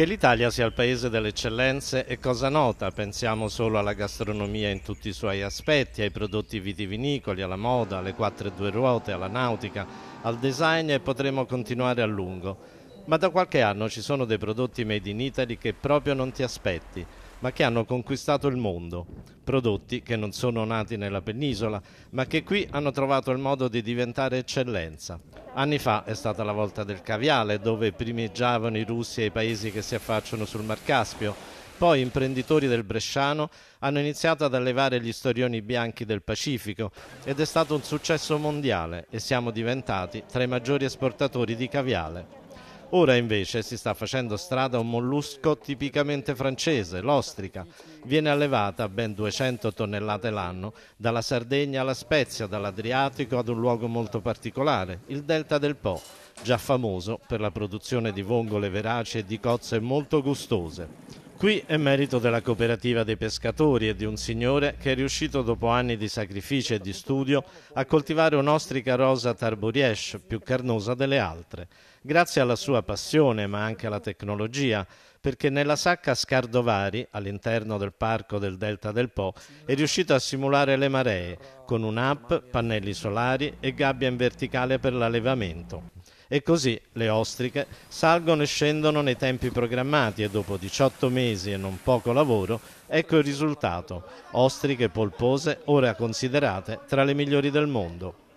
Che l'Italia sia il paese delle eccellenze è cosa nota, pensiamo solo alla gastronomia in tutti i suoi aspetti, ai prodotti vitivinicoli, alla moda, alle quattro e due ruote, alla nautica, al design e potremo continuare a lungo. Ma da qualche anno ci sono dei prodotti made in Italy che proprio non ti aspetti ma che hanno conquistato il mondo, prodotti che non sono nati nella penisola, ma che qui hanno trovato il modo di diventare eccellenza. Anni fa è stata la volta del caviale, dove primeggiavano i russi e i paesi che si affacciano sul Mar Caspio. Poi imprenditori del Bresciano hanno iniziato ad allevare gli storioni bianchi del Pacifico ed è stato un successo mondiale e siamo diventati tra i maggiori esportatori di caviale. Ora invece si sta facendo strada un mollusco tipicamente francese, l'ostrica. Viene allevata ben 200 tonnellate l'anno dalla Sardegna alla Spezia, dall'Adriatico ad un luogo molto particolare, il delta del Po, già famoso per la produzione di vongole veraci e di cozze molto gustose. Qui è merito della cooperativa dei pescatori e di un signore che è riuscito dopo anni di sacrifici e di studio a coltivare un'ostrica rosa Tarboriesh più carnosa delle altre, grazie alla sua passione ma anche alla tecnologia, perché nella sacca Scardovari, all'interno del parco del Delta del Po, è riuscito a simulare le maree con un'app, pannelli solari e gabbia in verticale per l'allevamento. E così le ostriche salgono e scendono nei tempi programmati e dopo 18 mesi e non poco lavoro ecco il risultato, ostriche polpose ora considerate tra le migliori del mondo.